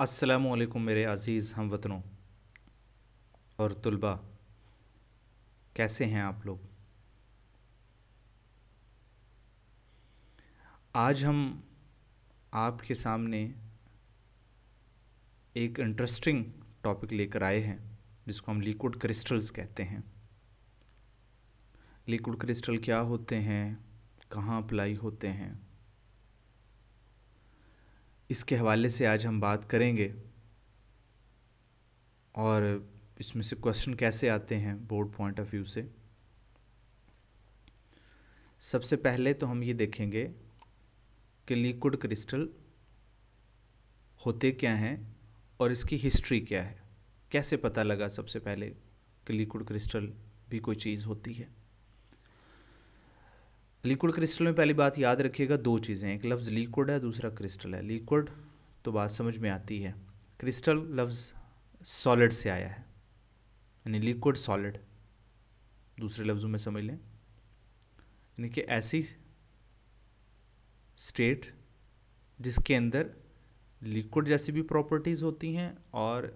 असलकुम मेरे अज़ीज़ हम वतनों और तलबा कैसे हैं आप लोग आज हम आपके सामने एक इंटरेस्टिंग टॉपिक लेकर आए हैं जिसको हम लिक्विड क्रिस्टल्स कहते हैं लिक्विड क्रिस्टल क्या होते हैं कहाँ अप्लाई होते हैं इसके हवाले से आज हम बात करेंगे और इसमें से क्वेश्चन कैसे आते हैं बोर्ड पॉइंट ऑफ व्यू से सबसे पहले तो हम ये देखेंगे कि लिक्विड क्रिस्टल होते क्या हैं और इसकी हिस्ट्री क्या है कैसे पता लगा सबसे पहले कि लिक्विड क्रिस्टल भी कोई चीज़ होती है लिक्विड क्रिस्टल में पहली बात याद रखिएगा दो चीज़ें एक लफ्ज़ लिक्विड है दूसरा क्रिस्टल है लिक्विड तो बात समझ में आती है क्रिस्टल लफ्ज़ सॉलिड से आया है यानी लिक्विड सॉलिड दूसरे लफ्ज़ों में समझ लें यानी कि ऐसी स्टेट जिसके अंदर लिक्विड जैसी भी प्रॉपर्टीज़ होती हैं और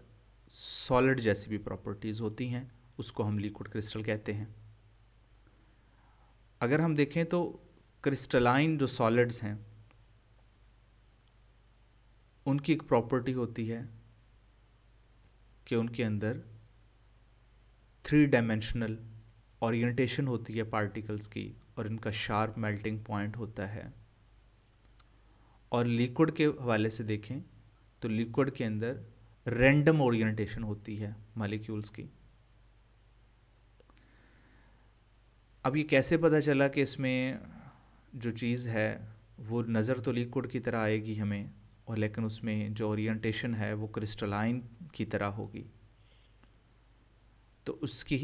सॉलिड जैसी भी प्रॉपर्टीज़ होती हैं उसको हम लिक्विड क्रिस्टल कहते हैं अगर हम देखें तो क्रिस्टलाइन जो सॉलिड्स हैं उनकी एक प्रॉपर्टी होती है कि उनके अंदर थ्री डायमेंशनल ओरिएंटेशन होती है पार्टिकल्स की और इनका शार्प मेल्टिंग पॉइंट होता है और लिक्विड के हवाले से देखें तो लिक्विड के अंदर रैंडम ओरिएंटेशन होती है मालिक्यूल्स की अब ये कैसे पता चला कि इसमें जो चीज़ है वो नज़र तो लिक्विड की तरह आएगी हमें और लेकिन उसमें जो ओरिएंटेशन है वो क्रिस्टलाइन की तरह होगी तो उसकी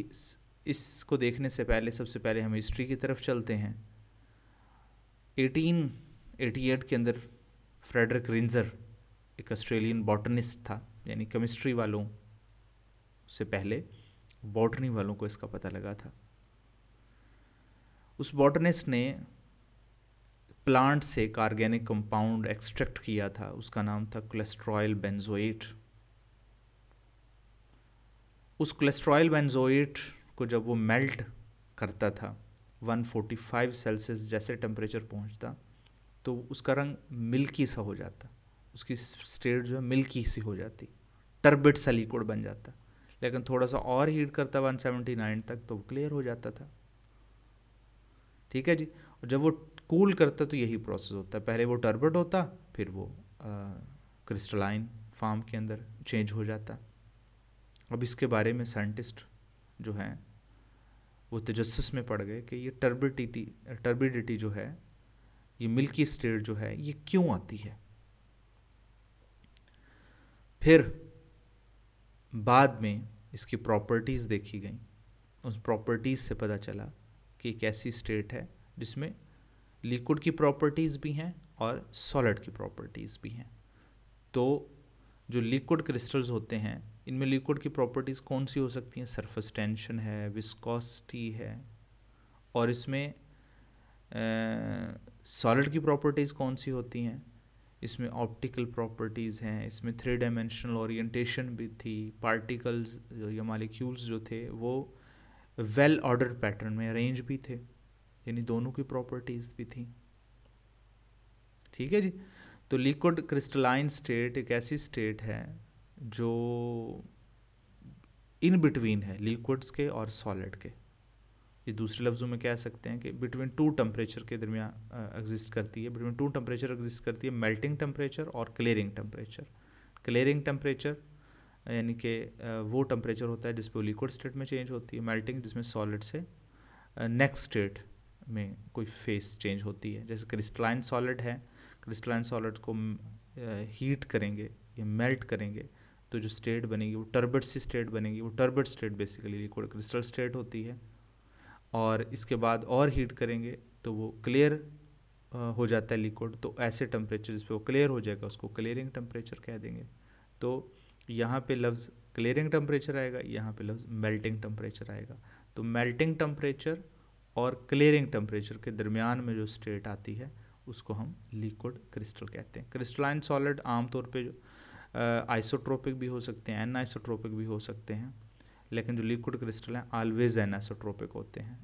इसको देखने से पहले सबसे पहले हम हिस्ट्री की तरफ चलते हैं 1888 के अंदर फ्रेडरिक रिंजर एक ऑस्ट्रेलियन बॉटनिस्ट था यानी केमिस्ट्री वालों से पहले बॉटनी वालों को इसका पता लगा था उस बॉटनिस्ट ने प्लांट से एक ऑर्गेनिक कंपाउंड एक्सट्रैक्ट किया था उसका नाम था कोलेस्ट्रॉयल बेंजोइट उस कोलेस्ट्रॉयल बेंजोइट को जब वो मेल्ट करता था 145 सेल्सियस जैसे टेम्परेचर पहुंचता तो उसका रंग मिल्की सा हो जाता उसकी स्टेट जो है मिल्की सी हो जाती टर्बिट सा लिक्विड बन जाता लेकिन थोड़ा सा और हीट करता 179 तक तो वो क्लियर हो जाता था ठीक है जी और जब वो कूल करता तो यही प्रोसेस होता है पहले वो टर्बट होता फिर वो क्रिस्टलाइन फार्म के अंदर चेंज हो जाता अब इसके बारे में साइंटिस्ट जो हैं वो तजस्स में पड़ गए कि ये टर्बिडिटी टर्बिडिटी जो है ये मिल्की स्टेट जो है ये क्यों आती है फिर बाद में इसकी प्रॉपर्टीज़ देखी गई उस प्रॉपर्टीज़ से पता चला कि एक ऐसी स्टेट है जिसमें लिक्विड की प्रॉपर्टीज़ भी हैं और सॉलिड की प्रॉपर्टीज़ भी हैं तो जो लिक्विड क्रिस्टल्स होते हैं इनमें लिक्विड की प्रॉपर्टीज़ कौन सी हो सकती हैं सरफेस टेंशन है विस्कोसिटी है और इसमें सॉलिड की प्रॉपर्टीज़ कौन सी होती हैं इसमें ऑप्टिकल प्रॉपर्टीज़ हैं इसमें थ्री डायमेंशनल ओरिएंटेशन भी थी पार्टिकल्स या मालिक्यूल्स जो थे वो वेल ऑर्डर पैटर्न में अरेंज भी थे यानी दोनों की प्रॉपर्टीज भी थी ठीक है जी तो लिक्विड क्रिस्टलाइन स्टेट एक ऐसी स्टेट है जो इन बिटवीन है लिक्विड्स के और सॉलिड के ये दूसरे लफ्ज़ों में कह सकते हैं कि बिटवीन टू टेम्परेचर के दरमियान एग्जिस्ट करती है बिटवीन टू टेम्परेचर एग्जिस्ट करती है मेल्टिंग टेम्परेचर और क्लियरिंग टेम्परेचर क्लियरिंग टेम्परेचर यानी कि वो टेम्परेचर होता है जिस पर लिक्विड स्टेट में चेंज होती है मेल्टिंग जिसमें सॉलिड से नेक्स्ट स्टेट में कोई फेस चेंज होती है जैसे क्रिस्टलाइन सॉलिड है क्रिस्टलाइन सॉलिड को हीट करेंगे या मेल्ट करेंगे तो जो स्टेट बनेगी वो टर्बट सी स्टेट बनेगी वो turbid state basically liquid crystal state होती है और इसके बाद और हीट करेंगे तो वो क्लियर हो जाता है लिक्विड तो ऐसे टेम्परेचर जिस पर वो क्लियर हो जाएगा उसको क्लियरिंग टेम्परेचर कह देंगे तो यहाँ पे लफ्ज़ क्लियरिंग टेम्परेचर आएगा यहाँ पे लफ्ज़ मेल्टिंग टेम्परेचर आएगा तो मेल्टिंग टेम्परेचर और क्लियरिंग टेम्परेचर के दरमियान में जो स्टेट आती है उसको हम लिक्विड क्रिस्टल कहते हैं क्रिस्टलाइन सॉलिड आमतौर पर जो आइसोट्रोपिक भी हो सकते हैं एनआइसोट्रोपिक भी हो सकते हैं लेकिन जो लिक्विड क्रिस्टल हैं ऑलवेज एनासोट्रोपिक होते हैं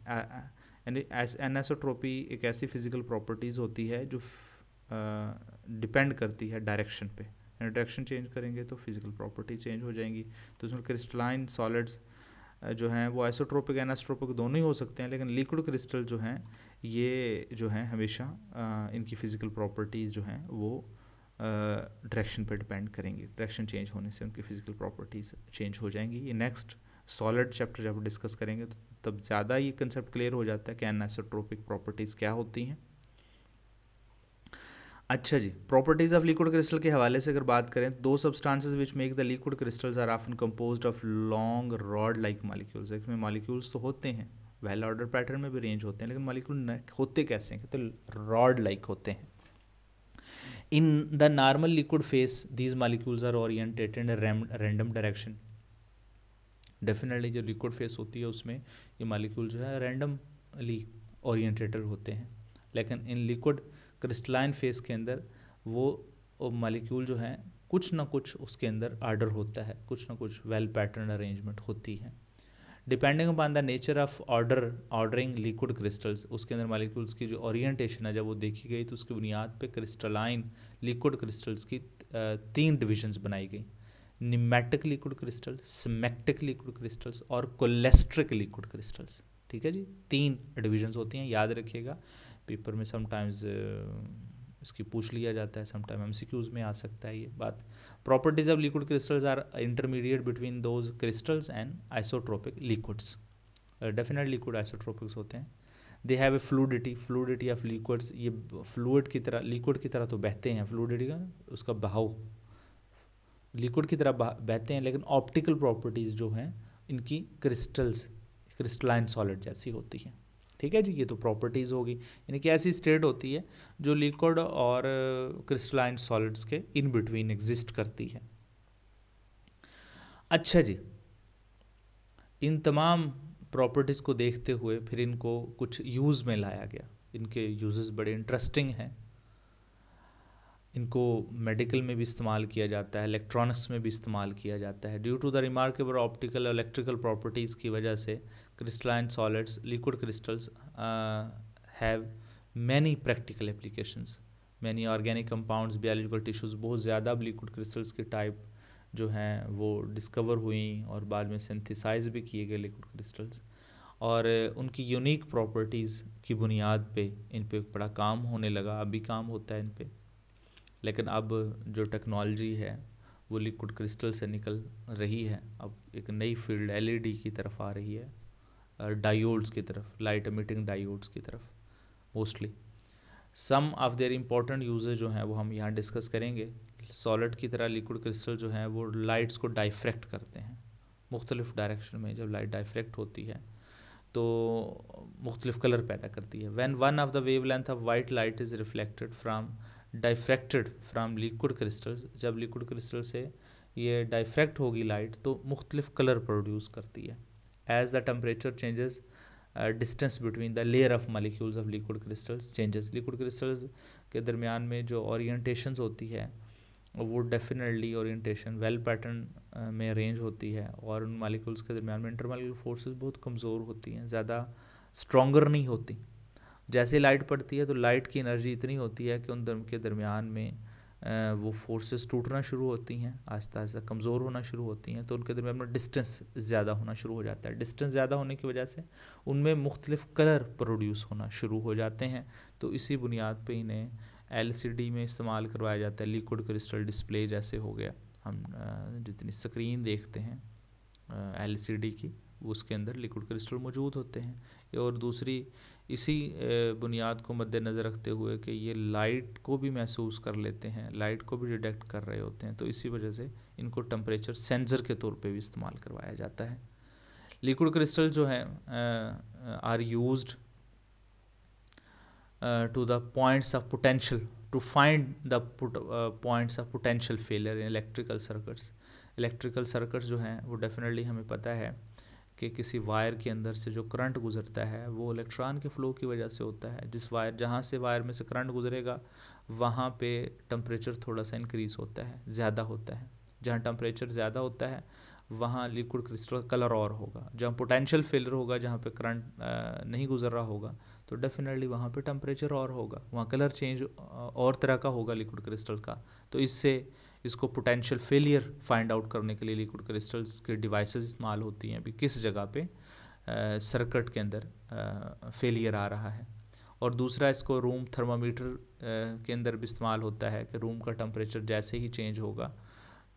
यानी एनासोट्रोपी एक ऐसी फिजिकल प्रॉपर्टीज़ होती है जो डिपेंड करती है डायरेक्शन पे इंट्रैक्शन चेंज करेंगे तो फिजिकल प्रॉपर्टी चेंज हो जाएंगी तो इसमें क्रिस्टलाइन सॉलिड्स जो हैं वो आइसोट्रोपिक एनास्ट्रोपिक दोनों ही हो सकते हैं लेकिन लिक्विड क्रिस्टल जो हैं ये जो हैं हमेशा इनकी फ़िज़िकल प्रॉपर्टीज़ जो हैं वो डायरेक्शन पर डिपेंड करेंगी डायरेक्शन चेंज होने से उनकी फ़िज़िकल प्रॉपर्टीज़ चेंज हो जाएंगी ये नेक्स्ट सॉलिड चैप्टर जब डिस्कस करेंगे तो तब ज़्यादा ये कंसेप्ट क्लियर हो जाता है कि एनासोट्रोपिक प्रॉपर्टीज़ क्या होती हैं अच्छा जी प्रॉपर्टीज ऑफ लिक्विड क्रिस्टल के हवाले से अगर बात करें दो substances which make the liquid crystals are often compose of long rod like molecules इसमें मालिक्यूल्स तो होते हैं वेल ऑर्डर पैटर्न में भी रेंज होते हैं लेकिन मालिक्यूल होते कैसे हैं तो रॉड लाइक होते हैं in the normal liquid phase these molecules are oriented in direction definitely जो लिक्विड फेस होती है उसमें ये मालिक्यूल जो है रैंडमली ओरिएटेड होते हैं लेकिन इन लिक्विड क्रिस्टलाइन फेस के अंदर वो मालिक्यूल जो हैं कुछ ना कुछ उसके अंदर आर्डर होता है कुछ ना कुछ वेल पैटर्न अरेंजमेंट होती है depending upon the nature of order ordering liquid crystals उसके अंदर मालिक्यूल्स की जो ओरिएंटेशन है जब वो देखी गई तो उसकी बुनियाद पे क्रिस्टलाइन लिक्विड क्रिस्टल्स की तीन डिविजन्स बनाई गई nematic liquid crystal smectic liquid crystals और कोलेस्ट्रिक लिक्विड क्रिस्टल्स ठीक है जी तीन डिविजन्स होती हैं याद रखिएगा पेपर में समटाइम्स इसकी पूछ लिया जाता है समटाइम एम में आ सकता है ये बात properties of liquid crystals are intermediate between those crystals and isotropic liquids definite liquid isotropics होते हैं they have a fluidity fluidity of liquids ये फ्लूड की तरह लिक्विड की तरह तो बहते हैं फ्लूडिटी का उसका बहाव लिक्विड की तरह बहते हैं लेकिन ऑप्टिकल प्रॉपर्टीज़ जो हैं इनकी क्रिस्टल्स क्रिस्टलाइन सॉलिड जैसी होती हैं ठीक है जी ये तो प्रॉपर्टीज़ होगी यानी कि ऐसी स्टेट होती है जो लिक्विड और क्रिस्टलाइन uh, सॉलिड्स के इन बिटवीन एग्जिस्ट करती है अच्छा जी इन तमाम प्रॉपर्टीज़ को देखते हुए फिर इनको कुछ यूज़ में लाया गया इनके यूजेस बड़े इंटरेस्टिंग हैं इनको मेडिकल में भी इस्तेमाल किया जाता है इलेक्ट्रॉनिक्स में भी इस्तेमाल किया जाता है due to the remarkable optical और इलेक्ट्रिकल प्रॉपर्टीज़ की वजह से crystalline solids liquid crystals have many practical applications many organic compounds biological tissues बहुत ज़्यादा अब लिक्विड क्रिस्टल्स के टाइप जो हैं वो डिस्कवर हुई और बाद में सिंथिसाइज भी किए गए लिक्विड क्रिस्टल्स और उनकी यूनिक प्रॉपर्टीज़ की बुनियाद पे इन पे बड़ा काम होने लगा अभी काम होता है इन पर लेकिन अब जो टेक्नोलॉजी है वो लिक्विड क्रिस्टल से निकल रही है अब एक नई फील्ड एलईडी e की तरफ आ रही है डायोड्स की तरफ लाइट एमिटिंग डायोड्स की तरफ mostly some of their important usages जो हैं वो हम यहाँ डिस्कस करेंगे सॉलिड की तरह लिक्विड क्रिस्टल जो है वो लाइट्स को डाइफ्रैक्ट करते हैं मुख्तलिफ डायरेक्शन में जब लाइट डाइफ्रैक्ट होती है तो मुख्तलिफ कलर पैदा करती है when one of the wavelength of white light is reflected from diffracted from liquid crystals जब लिक्विड क्रिस्टल से ये डाइफ्रैक्ट होगी लाइट तो मुख्तलिफ कलर प्रोड्यूस करती है as the temperature changes distance between the layer of molecules of liquid crystals changes liquid crystals के दरमियान में जो ओरिएंटेशंस होती है वो डेफिनेटली ओरिएंटेशन वेल पैटर्न में रेंज होती है और उन मालिक्यूल्स के दरमियान में इंटरमालिक्यूल फोर्सेस बहुत कमज़ोर होती हैं ज़्यादा स्ट्रॉगर नहीं होती जैसे लाइट पड़ती है तो लाइट की एनर्जी इतनी होती है कि उन दर, के दरमियान में वो फोर्सेस टूटना शुरू होती हैं आस्ता आस्ता कमज़ोर होना शुरू होती हैं तो उनके दरमियान में डिस्टेंस ज़्यादा होना शुरू हो जाता है डिस्टेंस ज़्यादा होने की वजह से उनमें मुख्तलिफ़ कलर प्रोड्यूस होना शुरू हो जाते हैं तो इसी बुनियाद पर इन्हें डी में इस्तेमाल करवाया जाता है लिक्विड क्रिस्टल डिस्प्ले जैसे हो गया हम जितनी स्क्रीन देखते हैं डी की उसके अंदर लिक्विड क्रिस्टल मौजूद होते हैं और दूसरी इसी बुनियाद को मद्देनज़र रखते हुए कि ये लाइट को भी महसूस कर लेते हैं लाइट को भी डिटेक्ट कर रहे होते हैं तो इसी वजह से इनको टम्परेचर सेंसर के तौर पे भी इस्तेमाल करवाया जाता है लिक्विड क्रिस्टल जो है are use to the points of potential to find the points of potential failure in electrical circuits electrical circuits जो हैं वो डेफिनेटली हमें पता है कि किसी वायर के अंदर से जो करंट गुजरता है वो इलेक्ट्रॉन के फ्लो की वजह से होता है जिस वायर जहाँ से वायर में से करंट गुजरेगा वहाँ पे टम्परेचर थोड़ा सा इंक्रीज़ होता है ज़्यादा होता है जहाँ टम्परेचर ज़्यादा होता है वहाँ लिक्विड क्रिस्टल कलर और होगा जहाँ पोटेंशियल फेलर होगा जहाँ पे करंट नहीं गुजर रहा होगा तो डेफिनेटली वहाँ पे टम्परेचर और होगा वहाँ कलर चेंज और तरह का होगा लिक्विड क्रिस्टल का तो इससे इसको पोटेंशियल फेलियर फाइंड आउट करने के लिए लिक्विड क्रिस्टल्स के डिवाइसेस इस्तेमाल होती हैं अभी किस जगह पे सर्किट के अंदर फेलियर आ रहा है और दूसरा इसको रूम थर्मामीटर के अंदर भी इस्तेमाल होता है कि रूम का टम्परेचर जैसे ही चेंज होगा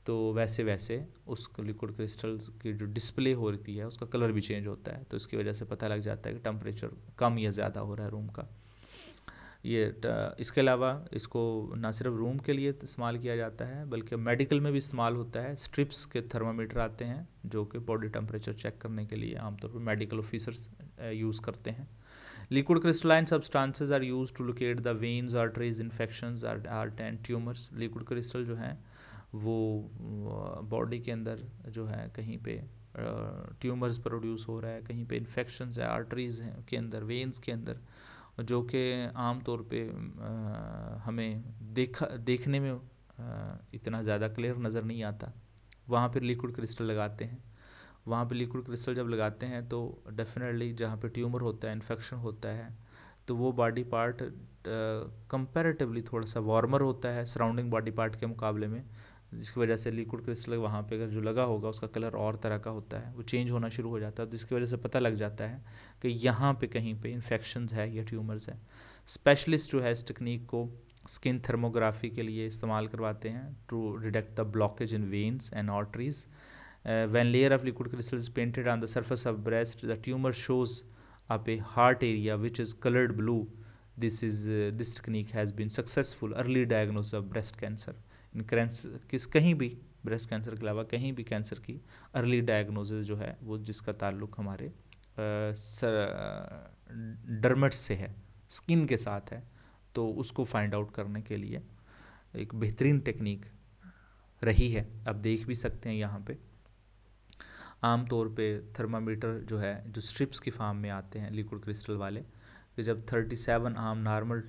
तो वैसे वैसे उस लिक्विड क्रिस्टल्स की जो डिस्प्ले हो रही है उसका कलर भी चेंज होता है तो इसकी वजह से पता लग जाता है कि टम्परेचर कम या ज़्यादा हो रहा है रूम का ये इसके अलावा इसको ना सिर्फ रूम के लिए इस्तेमाल किया जाता है बल्कि मेडिकल में भी इस्तेमाल होता है स्ट्रिप्स के थर्मामीटर आते हैं जो कि बॉडी टेम्परेचर चेक करने के लिए आमतौर पर मेडिकल ऑफिसर्स यूज़ करते हैं liquid crystalline substances are used to locate the arteries infection are art and tumours liquid crystal जो हैं वो बॉडी के अंदर जो है कहीं पे ट्यूमर्स प्रोड्यूस हो रहा है कहीं पे इन्फेक्शन है आर्टरीज़ हैं के अंदर वेन्स के अंदर जो कि आम तौर पे हमें देखा देखने में इतना ज़्यादा क्लियर नज़र नहीं आता वहाँ पर लिक्विड क्रिस्टल लगाते हैं वहाँ पे लिक्विड क्रिस्टल जब लगाते हैं तो डेफिनेटली जहाँ पे ट्यूमर होता है इन्फेक्शन होता है तो वो बॉडी पार्ट कंपैरेटिवली थोड़ा सा वार्मर होता है सराउंडिंग बॉडी पार्ट के मुकाबले में जिसकी वजह से लिक्विड क्रिस्टल वहाँ पे अगर जो लगा होगा उसका कलर और तरह का होता है वो चेंज होना शुरू हो जाता है तो जिसकी वजह से पता लग जाता है कि यहाँ पे कहीं पे इन्फेक्शन है या ट्यूमर्स है स्पेशलिस्ट जो है इस टेक्निक को स्किन थर्मोग्राफी के लिए इस्तेमाल करवाते हैं to detect the blockage in veins and arteries when layer of liquid crystal is painted on the surface of breast the tumour shows up a heart area which is coloured blue this is this technique has been successful early early of breast cancer cancer किस कहीं भी breast cancer के अलावा कहीं भी cancer की early diagnosis जो है वो जिसका ताल्लुक हमारे डर्मेट्स से है स्किन के साथ है तो उसको फाइंड आउट करने के लिए एक बेहतरीन टेक्निक रही है आप देख भी सकते हैं यहाँ पे तौर पे थर्मामीटर जो है जो स्ट्रिप्स की फार्म में आते हैं लिक्विड क्रिस्टल वाले कि जब 37 आम नॉर्मल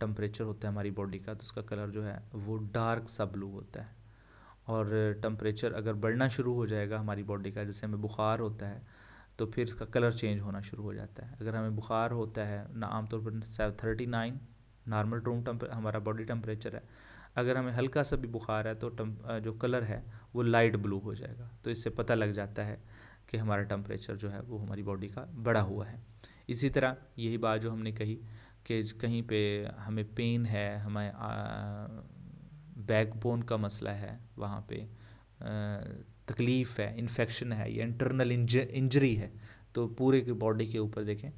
टम्परेचर होता है हमारी बॉडी का तो उसका कलर जो है वो डार्क सा ब्लू होता है और टम्परेचर अगर बढ़ना शुरू हो जाएगा हमारी बॉडी का जैसे हमें बुखार होता है तो फिर इसका कलर चेंज होना शुरू हो जाता है अगर हमें बुखार होता है ना आमतौर पर थर्टी नाइन नॉर्मल रूम हमारा बॉडी टम्परेचर है अगर हमें हल्का सा भी बुखार है तो जो कलर है वो लाइट ब्लू हो जाएगा तो इससे पता लग जाता है कि हमारा टम्परेचर जो है वो हमारी बॉडी का बढ़ा हुआ है इसी तरह यही बात जो हमने कही कि कहीं पे हमें पेन है हमें बैकबोन का मसला है वहाँ पे तकलीफ़ है इन्फेक्शन है या इंटरनल इंज, इंजरी है तो पूरे के बॉडी के ऊपर देखें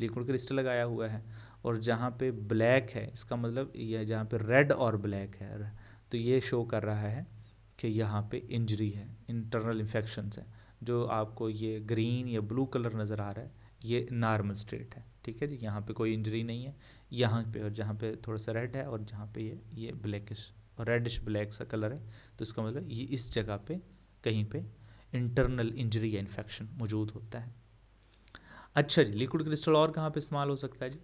लिक्विड क्रिस्टल लगाया हुआ है और जहाँ पे ब्लैक है इसका मतलब यह जहाँ पे रेड और ब्लैक है तो ये शो कर रहा है कि यहाँ पे इंजरी है इंटरनल इन्फेक्शन है जो आपको ये ग्रीन या ब्लू कलर नज़र आ रहा है ये नॉर्मल स्टेट है ठीक है जी यहाँ पे कोई इंजरी नहीं है यहाँ पे और जहाँ पे थोड़ा सा रेड है और जहाँ पे ये ये ब्लैकिश और रेडिश ब्लैक सा कलर है तो इसका मतलब ये इस जगह पे कहीं पे इंटरनल इंजरी या इन्फेक्शन मौजूद होता है अच्छा जी लिक्विड क्रिस्टल और कहाँ पे इस्तेमाल हो सकता है जी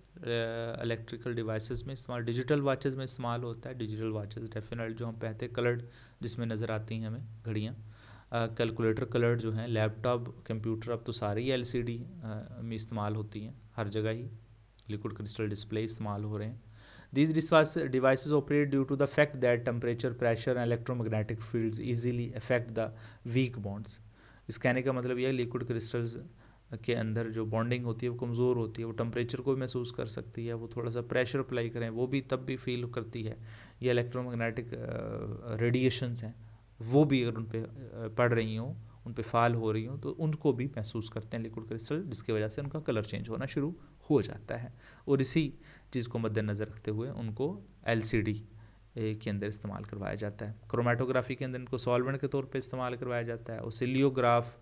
इलेक्ट्रिकल डिवाइसेस में इस्तेमाल डिजिटल वॉचेस में इस्तेमाल होता है डिजिटल वॉचेस डेफिनेट जो हम पहते कलर्ड जिसमें नज़र आती हैं हमें घड़ियाँ कैलकुलेटर कलर जो हैं लैपटॉप कंप्यूटर अब तो सारे ही एल में इस्तेमाल होती हैं हर जगह ही लिक्विड क्रिस्टल डिस्प्ले इस्तेमाल हो रहे हैं these devices operate due to the fact that pressure and and electromagnetic field easily affect the weak bonds इस कहने का मतलब यह है लिक्विड क्रिस्टल्स के अंदर जो बॉन्डिंग होती है वो कमज़ोर होती है वो टम्परेचर को भी महसूस कर सकती है वो थोड़ा सा प्रेशर अप्लाई करें वो भी तब भी फील करती है ये इलेक्ट्रोमैग्नेटिक रेडिएशंस हैं वो भी अगर उन पर पड़ रही हों उन पर फाल हो रही हों तो उनको भी महसूस करते हैं लिक्विड क्रिस्टल जिसकी वजह से उनका कलर चेंज होना शुरू हो जाता है और इसी चीज़ को मद्देनज़र रखते हुए उनको एल के अंदर इस्तेमाल करवाया जाता है क्रोमेटोग्राफी के अंदर इनको सॉल्वेंट के तौर पे इस्तेमाल करवाया जाता है ओसिलियोग्राफ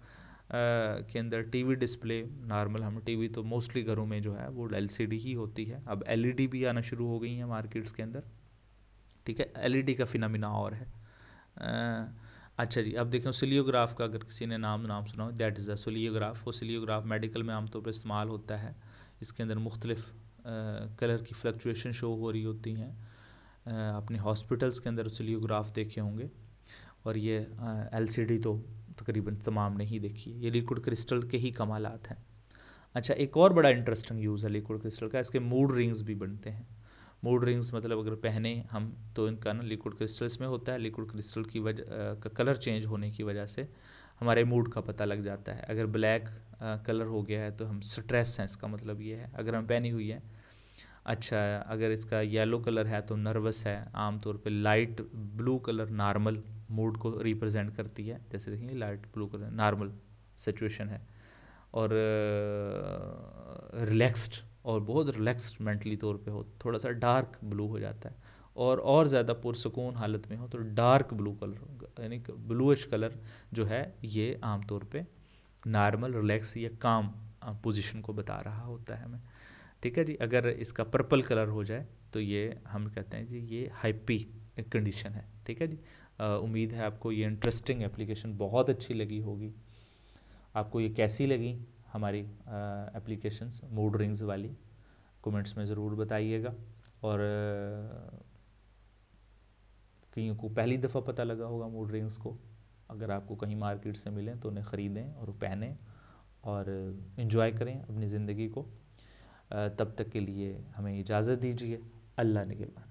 के अंदर टीवी डिस्प्ले नॉर्मल हम टीवी तो मोस्टली घरों में जो है वो एलसीडी ही होती है अब एलईडी भी आना शुरू हो गई है मार्केट्स के अंदर ठीक है एलईडी का फिनमिना और है अच्छा जी अब देखें सिलियोग्राफ का अगर किसी ने नाम नाम सुना हो दैट इज़ अ सोलियोग्राफ वो सिलियोग्राफ मेडिकल में आमतौर पर इस्तेमाल होता है इसके अंदर मुख्तलिफ़ कलर की फ्लक्चुएशन शो हो रही होती हैं अपने हॉस्पिटल्स के अंदर सिलियोग्राफ देखे होंगे और ये डी तो तकरीबन तमाम ने ही देखी ये लिक्विड क्रिस्टल के ही कमालत हैं अच्छा एक और बड़ा इंटरेस्टिंग यूज़ है लिक्विड क्रिस्टल का इसके मूड रिंग्स भी बनते हैं मूड रिंग्स मतलब अगर पहने हम तो इनका ना लिक्विड क्रिस्टल्स में होता है लिक्विड क्रिस्टल की वजह का कलर चेंज होने की वजह से हमारे मूड का पता लग जाता है अगर ब्लैक कलर हो गया है तो हम स्ट्रेस हैं इसका मतलब ये है अगर हम पहनी हुई है अच्छा अगर इसका येलो कलर है तो नर्वस है आमतौर पर light blue colour normal mood को रिप्रेजेंट करती है जैसे देखेंगे light blue colour normal situation है और रिलैक्स्ड और बहुत रिलैक्सड मेंटली तौर पे हो थोड़ा सा डार्क ब्लू हो जाता है और और ज़्यादा पुरसकून हालत में हो तो डार्क ब्लू कलर यानी ब्लूइश कलर जो है ये आमतौर पे नॉर्मल रिलैक्स या काम पोजीशन को बता रहा होता है हमें ठीक है जी अगर इसका पर्पल कलर हो जाए तो ये हम कहते हैं जी ये हाइपी कंडीशन है ठीक है जी उम्मीद है आपको ये इंटरेस्टिंग एप्लीकेशन बहुत अच्छी लगी होगी आपको ये कैसी लगी हमारी एप्लीकेशंस मूड रिंग्स वाली कमेंट्स में ज़रूर बताइएगा और कहीं को पहली दफ़ा पता लगा होगा मूड रिंग्स को अगर आपको कहीं मार्केट से मिलें तो उन्हें ख़रीदें और पहनें और इन्जॉय करें अपनी ज़िंदगी को तब तक के लिए हमें इजाज़त दीजिए अल्लाह निगेबान